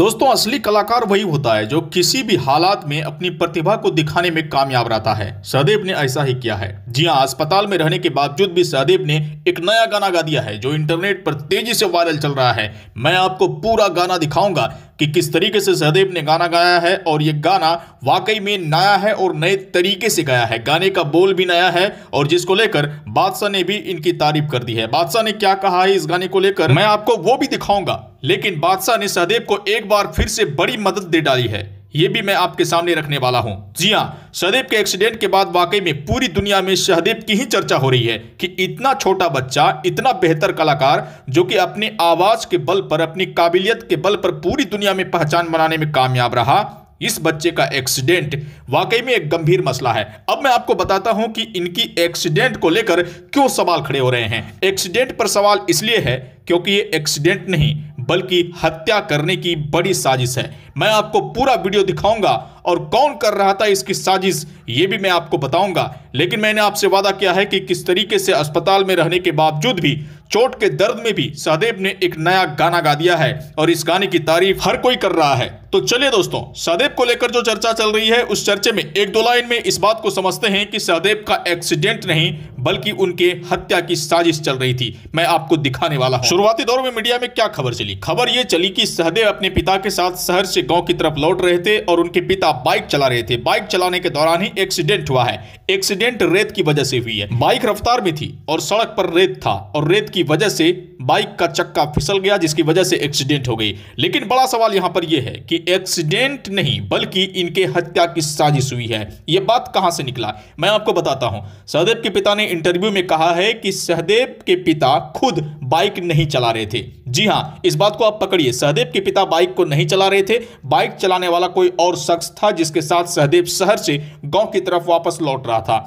दोस्तों असली कलाकार वही होता है जो किसी भी हालात में अपनी प्रतिभा को दिखाने में कामयाब रहता है सहदेव ने ऐसा ही किया है जी हाँ अस्पताल में रहने के बावजूद भी सहदेव ने एक नया गाना गा दिया है जो इंटरनेट पर तेजी से वायरल चल रहा है मैं आपको पूरा गाना दिखाऊंगा कि किस तरीके से सहदेव ने गाना गाया है और ये गाना वाकई में नया है और नए तरीके से गाया है गाने का बोल भी नया है और जिसको लेकर बादशाह ने भी इनकी तारीफ कर दी है बादशाह ने क्या कहा है इस गाने को लेकर मैं आपको वो भी दिखाऊंगा लेकिन बादशाह ने सहदेव को एक बार फिर से बड़ी मदद दे डाली है ये भी मैं आपके सामने रखने वाला हूँ जी हाँ सहदेव के एक्सीडेंट के बाद वाकई में पूरी दुनिया में सहदेव की ही चर्चा हो रही है कि इतना छोटा बच्चा इतना बेहतर कलाकार जो कि अपने आवाज के बल पर अपनी काबिलियत के बल पर पूरी दुनिया में पहचान बनाने में कामयाब रहा इस बच्चे का एक्सीडेंट वाकई में एक गंभीर मसला है अब मैं आपको बताता हूं कि इनकी एक्सीडेंट को लेकर क्यों सवाल खड़े हो रहे हैं एक्सीडेंट पर सवाल इसलिए है क्योंकि ये एक्सीडेंट नहीं बल्कि हत्या करने की बड़ी साजिश है मैं आपको पूरा वीडियो दिखाऊंगा और कौन कर रहा था इसकी साजिश ये भी मैं आपको बताऊंगा लेकिन मैंने आपसे वादा किया है कि किस तरीके से अस्पताल में रहने के बावजूद भी चोट के दर्द में भी सहदेव ने एक नया गाना गा दिया है और इस गाने की तारीफ हर कोई कर रहा है तो चलिए दोस्तों सहदेव को लेकर जो चर्चा चल रही है उस चर्चे में एक दो लाइन में इस बात को समझते हैं कि सहदेव का एक्सीडेंट नहीं बल्कि उनके हत्या की साजिश चल रही थी मैं आपको दिखाने वाला हूं शुरुआती दौर में मीडिया में क्या खबर चली खबर ये चली कि सहदेव अपने पिता के साथ शहर से गांव की तरफ लौट रहे थे और उनके पिता बाइक चला रहे थे बाइक चलाने के दौरान ही एक्सीडेंट हुआ है एक्सीडेंट रेत की वजह से हुई है बाइक रफ्तार में थी और सड़क पर रेत था और रेत की वजह से बाइक का चक्का फिसल गया जिसकी वजह से एक्सीडेंट हो गई लेकिन बड़ा सवाल यहाँ पर यह है कि एक्सीडेंट नहीं बल्कि इनके हत्या की साजिश हुई है ये बात कहाँ से निकला मैं आपको बताता हूँ सहदेव के पिता ने इंटरव्यू में कहा है कि सहदेव के पिता खुद बाइक नहीं चला रहे थे जी हाँ इस बात को आप पकड़िए सहदेव के पिता बाइक को नहीं चला रहे थे बाइक चलाने वाला कोई और शख्स था जिसके साथ सहदेव शहर से गांव की तरफ वापस लौट रहा था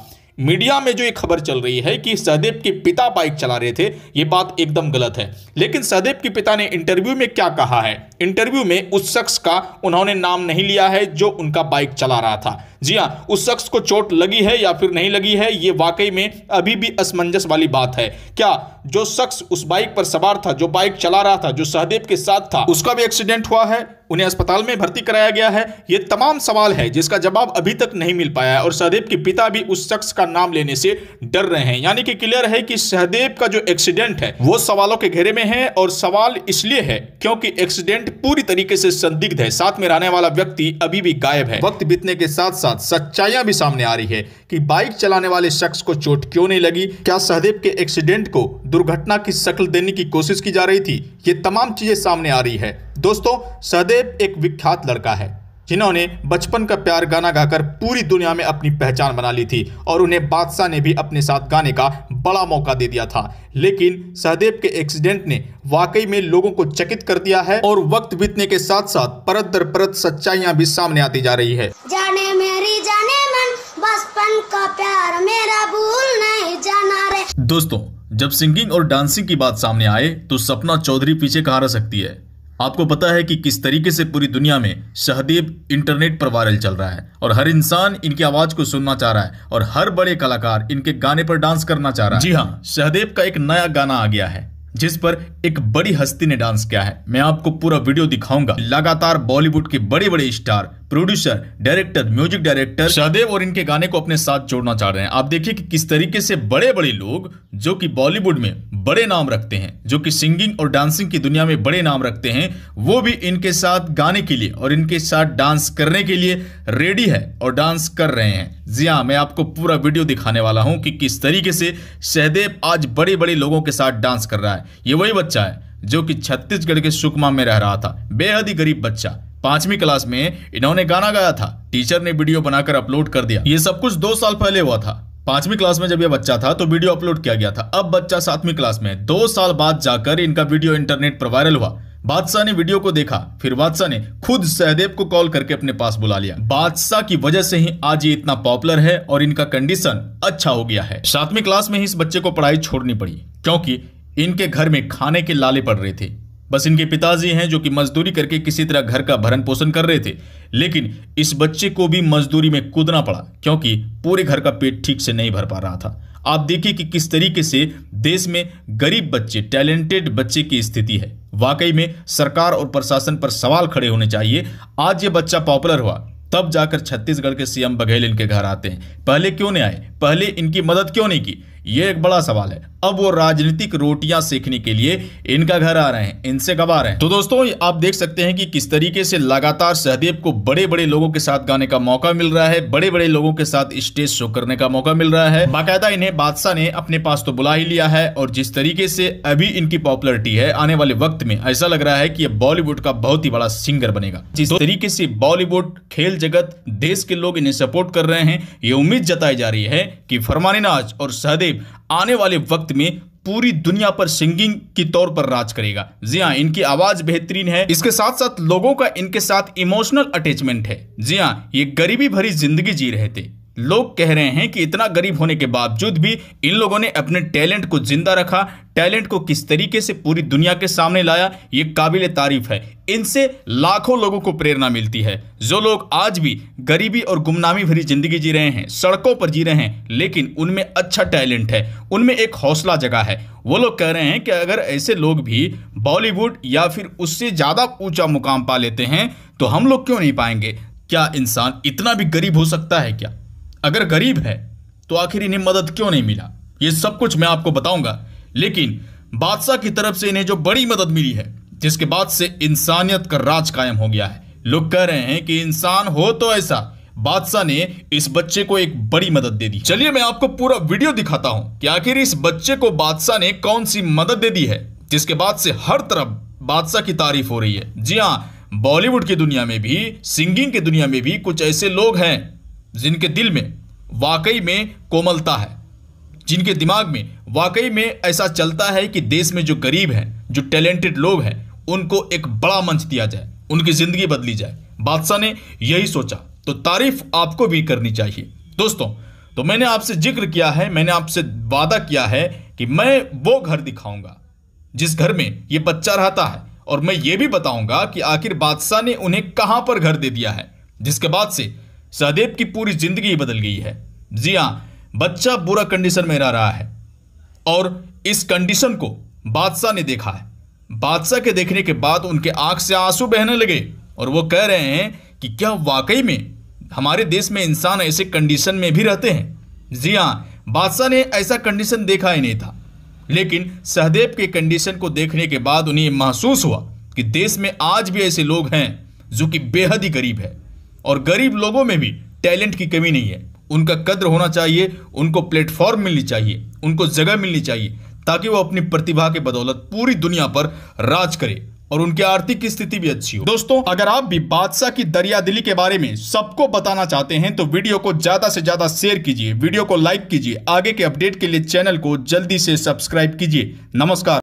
मीडिया में जो ये खबर चल रही है कि सहदेव के पिता बाइक चला रहे थे ये बात एकदम गलत है लेकिन सहदेव के पिता ने इंटरव्यू में क्या कहा है इंटरव्यू में उस शख्स का उन्होंने नाम नहीं लिया है जो उनका बाइक चला रहा था जी हाँ उस शख्स को चोट लगी है या फिर नहीं लगी है ये वाकई में अभी भी असमंजस वाली बात है क्या जो शख्स उस बाइक पर सवार था जो बाइक चला रहा था जो सहदेव के साथ था उसका भी एक्सीडेंट हुआ है उन्हें अस्पताल में भर्ती कराया गया है ये तमाम सवाल है जिसका जवाब अभी तक नहीं मिल पाया है और सहदेव के पिता भी उस शख्स का नाम लेने से डर रहे हैं यानी कि क्लियर है कि सहदेव का जो एक्सीडेंट है वो सवालों के घेरे में है और सवाल इसलिए है क्योंकि एक्सीडेंट पूरी तरीके से संदिग्ध है साथ में रहने वाला व्यक्ति अभी भी गायब है वक्त बीतने के साथ साथ सच्चाइयां भी सामने आ रही है कि बाइक चलाने वाले शख्स को चोट क्यों नहीं लगी क्या सहदेव के एक्सीडेंट को दुर्घटना की शक्ल देने की कोशिश की जा रही थी ये तमाम चीजें सामने आ रही है दोस्तों सहदेव एक विख्यात लड़का है जिन्होंने बचपन का प्यार गाना गाकर पूरी दुनिया में अपनी पहचान बना ली थी और उन्हें बादशाह ने भी अपने साथ गाने का बड़ा मौका दे दिया था लेकिन सहदेव के एक्सीडेंट ने वाकई में लोगों को चकित कर दिया है और वक्त बीतने के साथ साथ परत दर परत सच्चाइयां भी सामने आती जा रही है जाने मेरी जाने मन बचपन का प्यार मेरा भूल नहीं जाना रे दोस्तों जब सिंगिंग और डांसिंग की बात सामने आए तो सपना चौधरी पीछे कहा रह सकती है आपको पता है कि किस तरीके से पूरी दुनिया में शहदेव इंटरनेट पर वायरल चल रहा है और हर इंसान इनकी आवाज को सुनना चाह रहा है और हर बड़े कलाकार इनके गाने पर डांस करना चाह रहा है जी हाँ शहदेव का एक नया गाना आ गया है जिस पर एक बड़ी हस्ती ने डांस किया है मैं आपको पूरा वीडियो दिखाऊंगा लगातार बॉलीवुड के बड़े बड़े star producer director music director Sahdev और इनके गाने को अपने साथ जोड़ना चाह रहे हैं आप देखिए कि किस तरीके से बड़े बड़े लोग जो कि बॉलीवुड में बड़े नाम रखते हैं जो कि सिंगिंग और डांसिंग की दुनिया में बड़े नाम रखते हैं वो भी इनके साथ गाने के लिए और इनके साथ डांस करने के लिए रेडी है और डांस कर रहे हैं जी हाँ मैं आपको पूरा वीडियो दिखाने वाला हूँ कि किस तरीके से सहदेव आज बड़े बड़े लोगों के साथ डांस कर रहा है ये वही बच्चा है जो कि छत्तीसगढ़ के सुकमा में रह रहा था बेहद ही गरीब बच्चा पांचवी क्लास में इन्होंने गाना गाया था टीचर ने वीडियो बनाकर अपलोड कर दिया ये सब कुछ दो साल पहले हुआ था पांचवी क्लास में जब यह बच्चा था तो वीडियो अपलोड किया गया था अब बच्चा सातवीं क्लास में दो साल बाद जाकर इनका वीडियो इंटरनेट पर वायरल हुआ बादशाह ने वीडियो को देखा फिर बादशाह ने खुद सहदेव को कॉल करके अपने पास बुला लिया बादशाह की वजह से ही आज ये इतना पॉपुलर है और इनका कंडीशन अच्छा हो गया है सातवीं क्लास में ही इस बच्चे को पढ़ाई छोड़नी पड़ी क्योंकि इनके घर में खाने के लाले पड़ रहे थे बस इनके पिताजी हैं जो कि मजदूरी करके किसी तरह घर का भरण पोषण कर रहे थे लेकिन इस बच्चे को भी मजदूरी में कूदना पड़ा क्योंकि पूरे घर का पेट ठीक से नहीं भर पा रहा था आप देखिए कि किस तरीके से देश में गरीब बच्चे टैलेंटेड बच्चे की स्थिति है वाकई में सरकार और प्रशासन पर सवाल खड़े होने चाहिए आज ये बच्चा पॉपुलर हुआ तब जाकर छत्तीसगढ़ के सीएम बघेल इनके घर आते हैं पहले क्यों नहीं आए पहले इनकी मदद क्यों नहीं की ये एक बड़ा सवाल है अब वो राजनीतिक रोटियां सीखने के लिए इनका घर आ रहे हैं इनसे गवा रहे हैं तो दोस्तों आप देख सकते हैं कि किस तरीके से लगातार सहदेव को बड़े बड़े लोगों के साथ गाने का मौका मिल रहा है बड़े बड़े लोगों के साथ स्टेज शो करने का मौका मिल रहा है बाकायदा इन्हें बादशाह ने अपने पास तो बुला ही लिया है और जिस तरीके से अभी इनकी पॉपुलरिटी है आने वाले वक्त में ऐसा लग रहा है की बॉलीवुड का बहुत ही बड़ा सिंगर बनेगा जिस तो- तरीके से बॉलीवुड खेल जगत देश के लोग इन्हें सपोर्ट कर रहे हैं ये उम्मीद जताई जा रही है की फरमानी और सहदेव करीब आने वाले वक्त में पूरी दुनिया पर सिंगिंग के तौर पर राज करेगा जी हाँ इनकी आवाज बेहतरीन है इसके साथ साथ लोगों का इनके साथ इमोशनल अटैचमेंट है जी हाँ ये गरीबी भरी जिंदगी जी रहे थे लोग कह रहे हैं कि इतना गरीब होने के बावजूद भी इन लोगों ने अपने टैलेंट को जिंदा रखा टैलेंट को किस तरीके से पूरी दुनिया के सामने लाया ये काबिल तारीफ है इनसे लाखों लोगों को प्रेरणा मिलती है जो लोग आज भी गरीबी और गुमनामी भरी जिंदगी जी रहे हैं सड़कों पर जी रहे हैं लेकिन उनमें अच्छा टैलेंट है उनमें एक हौसला जगह है वो लोग कह रहे हैं कि अगर ऐसे लोग भी बॉलीवुड या फिर उससे ज़्यादा ऊँचा मुकाम पा लेते हैं तो हम लोग क्यों नहीं पाएंगे क्या इंसान इतना भी गरीब हो सकता है क्या अगर गरीब है तो आखिर इन्हें मदद क्यों नहीं मिला ये सब कुछ मैं आपको बताऊंगा लेकिन बादशाह की तरफ से इन्हें जो बड़ी मदद मिली है जिसके बाद से इंसानियत का राज कायम हो गया है लोग कह रहे हैं कि इंसान हो तो ऐसा बादशाह ने इस बच्चे को एक बड़ी मदद दे दी चलिए मैं आपको पूरा वीडियो दिखाता हूं कि आखिर इस बच्चे को बादशाह ने कौन सी मदद दे दी है जिसके बाद से हर तरफ बादशाह की तारीफ हो रही है जी हाँ बॉलीवुड की दुनिया में भी सिंगिंग की दुनिया में भी कुछ ऐसे लोग हैं जिनके दिल में वाकई में कोमलता है जिनके दिमाग में वाकई में ऐसा चलता है कि देश में जो गरीब हैं जो टैलेंटेड लोग हैं उनको एक बड़ा मंच दिया जाए उनकी ज़िंदगी बदली जाए बादशाह ने यही सोचा तो तारीफ आपको भी करनी चाहिए दोस्तों तो मैंने आपसे जिक्र किया है मैंने आपसे वादा किया है कि मैं वो घर दिखाऊंगा जिस घर में ये बच्चा रहता है और मैं ये भी बताऊंगा कि आखिर बादशाह ने उन्हें कहां पर घर दे दिया है जिसके बाद से सहदेव की पूरी जिंदगी बदल गई है जी हाँ बच्चा बुरा कंडीशन में रह रहा है और इस कंडीशन को बादशाह ने देखा है बादशाह के देखने के बाद उनके आंख से आंसू बहने लगे और वो कह रहे हैं कि क्या वाकई में हमारे देश में इंसान ऐसे कंडीशन में भी रहते हैं जी हाँ बादशाह ने ऐसा कंडीशन देखा ही नहीं था लेकिन सहदेव के कंडीशन को देखने के बाद उन्हें महसूस हुआ कि देश में आज भी ऐसे लोग हैं जो कि बेहद ही गरीब है और गरीब लोगों में भी टैलेंट की कमी नहीं है उनका कद्र होना चाहिए उनको प्लेटफॉर्म मिलनी चाहिए उनको जगह मिलनी चाहिए ताकि वो अपनी प्रतिभा के बदौलत पूरी दुनिया पर राज करे और उनकी आर्थिक स्थिति भी अच्छी हो दोस्तों अगर आप भी बादशाह की दरिया दिली के बारे में सबको बताना चाहते हैं तो वीडियो को ज्यादा से ज्यादा शेयर कीजिए वीडियो को लाइक कीजिए आगे के अपडेट के लिए चैनल को जल्दी से सब्सक्राइब कीजिए नमस्कार